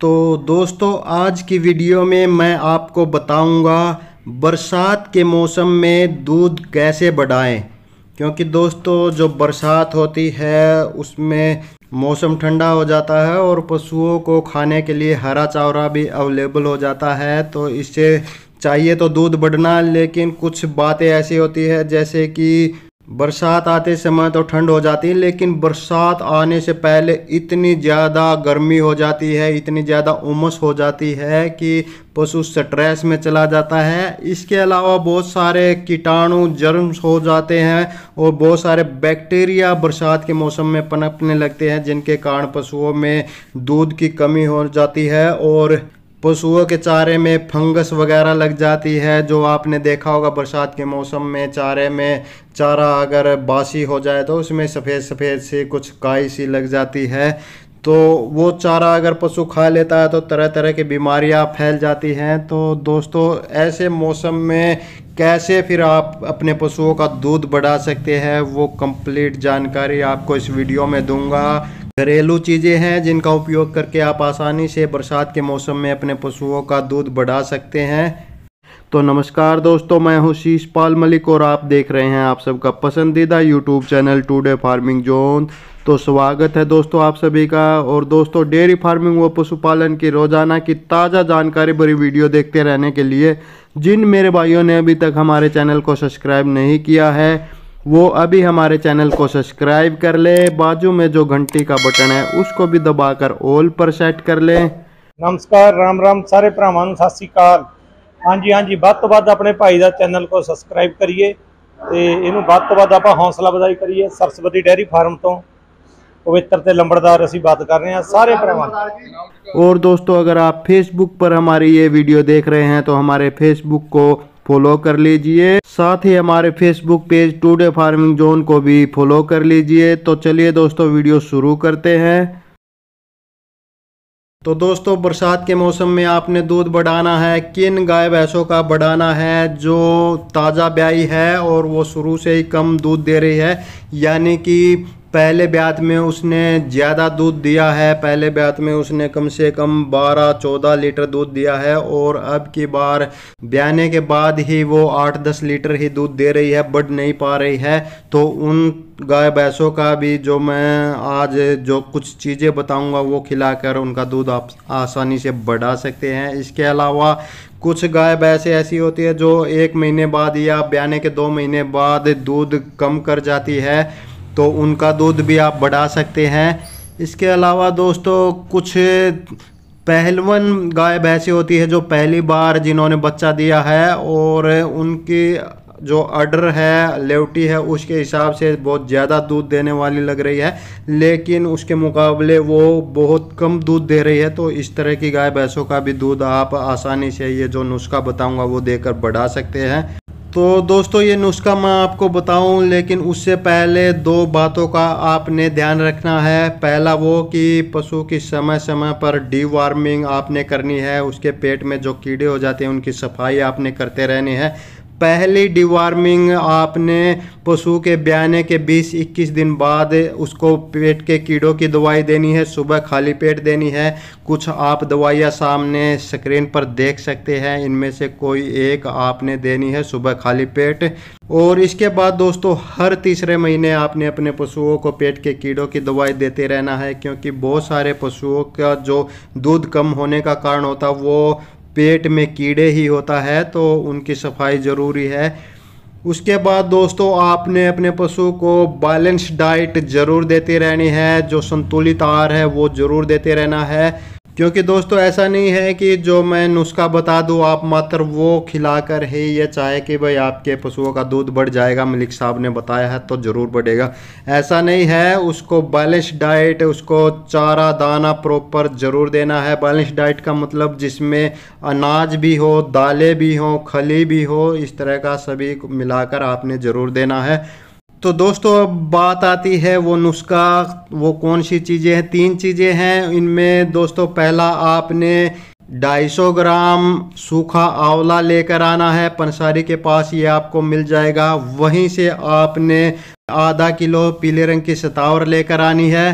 तो दोस्तों आज की वीडियो में मैं आपको बताऊंगा बरसात के मौसम में दूध कैसे बढ़ाएं क्योंकि दोस्तों जो बरसात होती है उसमें मौसम ठंडा हो जाता है और पशुओं को खाने के लिए हरा चावरा भी अवेलेबल हो जाता है तो इससे चाहिए तो दूध बढ़ना लेकिन कुछ बातें ऐसी होती है जैसे कि बरसात आते समय तो ठंड हो जाती है लेकिन बरसात आने से पहले इतनी ज़्यादा गर्मी हो जाती है इतनी ज़्यादा उमस हो जाती है कि पशु स्ट्रेस में चला जाता है इसके अलावा बहुत सारे कीटाणु जर्म्स हो जाते हैं और बहुत सारे बैक्टीरिया बरसात के मौसम में पनपने लगते हैं जिनके कारण पशुओं में दूध की कमी हो जाती है और पशुओं के चारे में फंगस वगैरह लग जाती है जो आपने देखा होगा बरसात के मौसम में चारे में चारा अगर बासी हो जाए तो उसमें सफ़ेद सफ़ेद सी कुछ काई सी लग जाती है तो वो चारा अगर पशु खा लेता है तो तरह तरह की बीमारियां फैल जाती हैं तो दोस्तों ऐसे मौसम में कैसे फिर आप अपने पशुओं का दूध बढ़ा सकते हैं वो कंप्लीट जानकारी आपको इस वीडियो में दूंगा घरेलू चीज़ें हैं जिनका उपयोग करके आप आसानी से बरसात के मौसम में अपने पशुओं का दूध बढ़ा सकते हैं तो नमस्कार दोस्तों मैं हूं शीश पाल मलिक और आप देख रहे हैं आप सबका पसंदीदा YouTube channel today farming zone तो स्वागत है दोस्तों आप सभी का और दोस्तों डेयरी फार्मिंग व पशुपालन की रोज़ाना की ताज़ा जानकारी भरी वीडियो देखते रहने के लिए जिन मेरे भाइयों ने अभी तक हमारे चैनल को सब्सक्राइब नहीं किया है वो अभी हमारे चैनल को सब्सक्राइब कर ले बाजू में जो घंटी का बटन है उसको भी दबाकर ऑल पर सेट कर ले नमस्कार राम राम सारे ਭਰਾਵਾਂ ਨੂੰ ਸਤਿ ਸ੍ਰੀ हाँ जी ਹਾਂਜੀ ਵੱਧ बद ਵੱਧ ਆਪਣੇ ਭਾਈ ਦਾ ਚੈਨਲ ਕੋ ਸਬਸਕ੍ਰਾਈਬ ਕਰੀਏ ਤੇ तो ਵੱਧ ਤੋਂ ਵੱਧ ਆਪਾਂ ਹੌਸਲਾ ਵਧਾਈ ਕਰੀਏ ਸਰਸਵਤੀ ਡੈਰੀ ਫਾਰਮ ਤੋਂ पवित्र तो लंबड़दार असी बात कर रहे हैं सारे भ्रावान और दोस्तों अगर आप फेसबुक पर हमारी ये वीडियो देख रहे हैं तो हमारे फेसबुक को फॉलो कर लीजिए साथ ही हमारे Facebook page today farming zone को भी फॉलो कर लीजिए तो चलिए दोस्तों वीडियो शुरू करते हैं तो दोस्तों बरसात के मौसम में आपने दूध बढ़ाना है किन गाय भैंसों का बढ़ाना है जो ताज़ा ब्याई है और वो शुरू से ही कम दूध दे रही है यानी कि पहले ब्यात में उसने ज़्यादा दूध दिया है पहले ब्यात में उसने कम से कम 12-14 लीटर दूध दिया है और अब की बार ब्याने के बाद ही वो 8-10 लीटर ही दूध दे रही है बढ़ नहीं पा रही है तो उन गाय भैंसों का भी जो मैं आज जो कुछ चीज़ें बताऊंगा वो खिलाकर उनका दूध आप आसानी से बढ़ा सकते हैं इसके अलावा कुछ गाय भैंसें ऐसी होती है जो एक महीने बाद या ब्याने के दो महीने बाद दूध कम कर जाती है तो उनका दूध भी आप बढ़ा सकते हैं इसके अलावा दोस्तों कुछ पहलवन गाय भैंसी होती है जो पहली बार जिन्होंने बच्चा दिया है और उनकी जो अर्डर है लेवटी है उसके हिसाब से बहुत ज़्यादा दूध देने वाली लग रही है लेकिन उसके मुकाबले वो बहुत कम दूध दे रही है तो इस तरह की गाय भैंसों का भी दूध आप आसानी से ये जो नुस्खा बताऊंगा वो देकर बढ़ा सकते हैं तो दोस्तों ये नुस्खा मैं आपको बताऊं लेकिन उससे पहले दो बातों का आपने ध्यान रखना है पहला वो कि पशु की समय समय पर डीवार्मिंग आपने करनी है उसके पेट में जो कीड़े हो जाते हैं उनकी सफाई आपने करते रहनी है पहली डिवार्मिंग आपने पशु के ब्याने के 20-21 दिन बाद उसको पेट के कीड़ों की दवाई देनी है सुबह खाली पेट देनी है कुछ आप दवाइयाँ सामने स्क्रीन पर देख सकते हैं इनमें से कोई एक आपने देनी है सुबह खाली पेट और इसके बाद दोस्तों हर तीसरे महीने आपने अपने पशुओं को पेट के कीड़ों की दवाई देते रहना है क्योंकि बहुत सारे पशुओं का जो दूध कम होने का कारण होता है वो पेट में कीड़े ही होता है तो उनकी सफाई ज़रूरी है उसके बाद दोस्तों आपने अपने पशु को बैलेंस डाइट ज़रूर देते रहनी है जो संतुलित आहार है वो ज़रूर देते रहना है क्योंकि दोस्तों ऐसा नहीं है कि जो मैं नुस्खा बता दूँ आप मात्र वो खिलाकर ही ये चाहे कि भाई आपके पशुओं का दूध बढ़ जाएगा मलिक साहब ने बताया है तो ज़रूर बढ़ेगा ऐसा नहीं है उसको बैलेंस डाइट उसको चारा दाना प्रॉपर ज़रूर देना है बैलेंस डाइट का मतलब जिसमें अनाज भी हो दालें भी हों खली भी हो इस तरह का सभी मिलाकर आपने ज़रूर देना है तो दोस्तों अब बात आती है वो नुस्खा वो कौन सी चीज़ें हैं तीन चीज़ें हैं इनमें दोस्तों पहला आपने 250 ग्राम सूखा आंवला लेकर आना है पंसारी के पास ये आपको मिल जाएगा वहीं से आपने आधा किलो पीले रंग की सतावर लेकर आनी है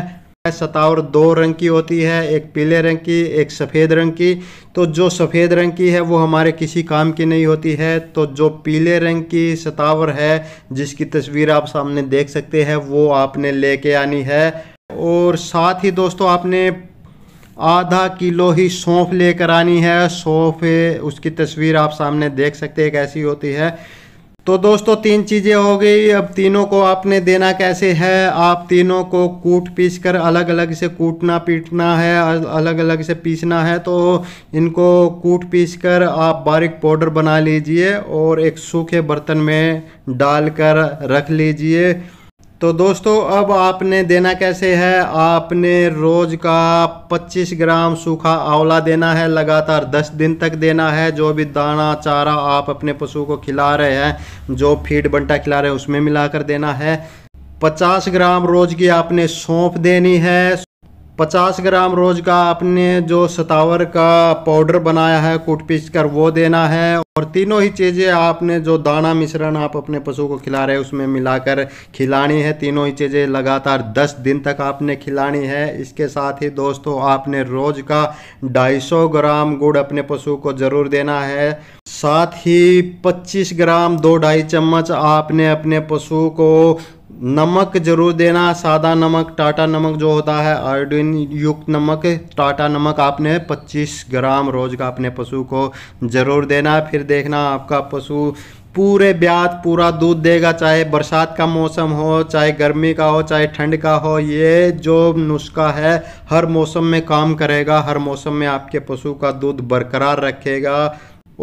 सतावर दो रंग की होती है एक पीले रंग की एक सफ़ेद रंग की तो जो सफ़ेद रंग की है वो हमारे किसी काम की नहीं होती है तो जो पीले रंग की सतावर है जिसकी तस्वीर आप सामने देख सकते हैं वो आपने लेके आनी है और साथ ही दोस्तों आपने आधा किलो ही सौंफ लेकर आनी है सौंफ उसकी तस्वीर आप सामने देख सकते हैं कैसी होती है तो दोस्तों तीन चीज़ें हो गई अब तीनों को आपने देना कैसे है आप तीनों को कूट पीस कर अलग अलग से कूटना पीटना है अलग अलग से पीसना है तो इनको कूट पीस कर आप बारीक पाउडर बना लीजिए और एक सूखे बर्तन में डाल कर रख लीजिए तो दोस्तों अब आपने देना कैसे है आपने रोज़ का 25 ग्राम सूखा आंवला देना है लगातार 10 दिन तक देना है जो भी दाना चारा आप अपने पशु को खिला रहे हैं जो फीड बंटा खिला रहे हैं उसमें मिलाकर देना है 50 ग्राम रोज़ की आपने सौंप देनी है पचास ग्राम रोज का आपने जो सतावर का पाउडर बनाया है कूट पीस कर वो देना है और तीनों ही चीज़ें आपने जो दाना मिश्रण आप अपने पशु को खिला रहे हैं उसमें मिलाकर खिलानी है तीनों ही चीज़ें लगातार 10 दिन तक आपने खिलानी है इसके साथ ही दोस्तों आपने रोज का 250 ग्राम गुड़ अपने पशु को ज़रूर देना है साथ ही 25 ग्राम दो ढाई चम्मच आपने अपने पशु को नमक जरूर देना सादा नमक टाटा नमक जो होता है आयोडीन युक्त नमक टाटा नमक आपने 25 ग्राम रोज का अपने पशु को ज़रूर देना फिर देखना आपका पशु पूरे ब्याज पूरा दूध देगा चाहे बरसात का मौसम हो चाहे गर्मी का हो चाहे ठंड का हो ये जो नुस्खा है हर मौसम में काम करेगा हर मौसम में आपके पशु का दूध बरकरार रखेगा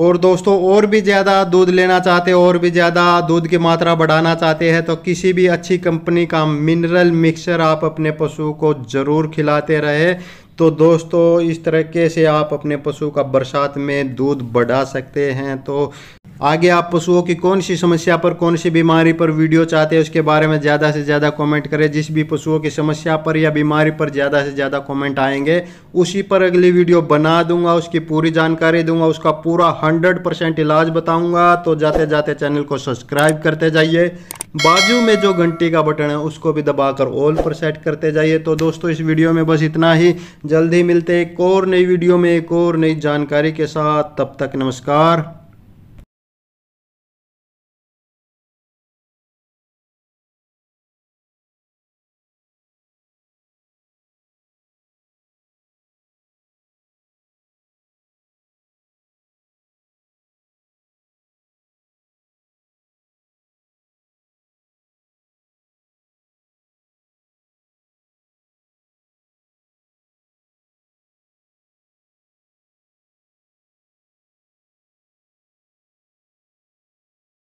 और दोस्तों और भी ज़्यादा दूध लेना चाहते हैं और भी ज़्यादा दूध की मात्रा बढ़ाना चाहते हैं तो किसी भी अच्छी कंपनी का मिनरल मिक्सर आप अपने पशु को ज़रूर खिलाते रहे तो दोस्तों इस तरीके से आप अपने पशु का बरसात में दूध बढ़ा सकते हैं तो आगे आप पशुओं की कौन सी समस्या पर कौन सी बीमारी पर वीडियो चाहते हैं उसके बारे में ज़्यादा से ज़्यादा कमेंट करें जिस भी पशुओं की समस्या पर या बीमारी पर ज़्यादा से ज़्यादा कमेंट आएंगे उसी पर अगली वीडियो बना दूंगा उसकी पूरी जानकारी दूंगा उसका पूरा हंड्रेड परसेंट इलाज बताऊँगा तो जाते जाते चैनल को सब्सक्राइब करते जाइए बाजू में जो घंटी का बटन है उसको भी दबाकर ऑल पर सेट करते जाइए तो दोस्तों इस वीडियो में बस इतना ही जल्दी मिलते एक और नई वीडियो में एक और नई जानकारी के साथ तब तक नमस्कार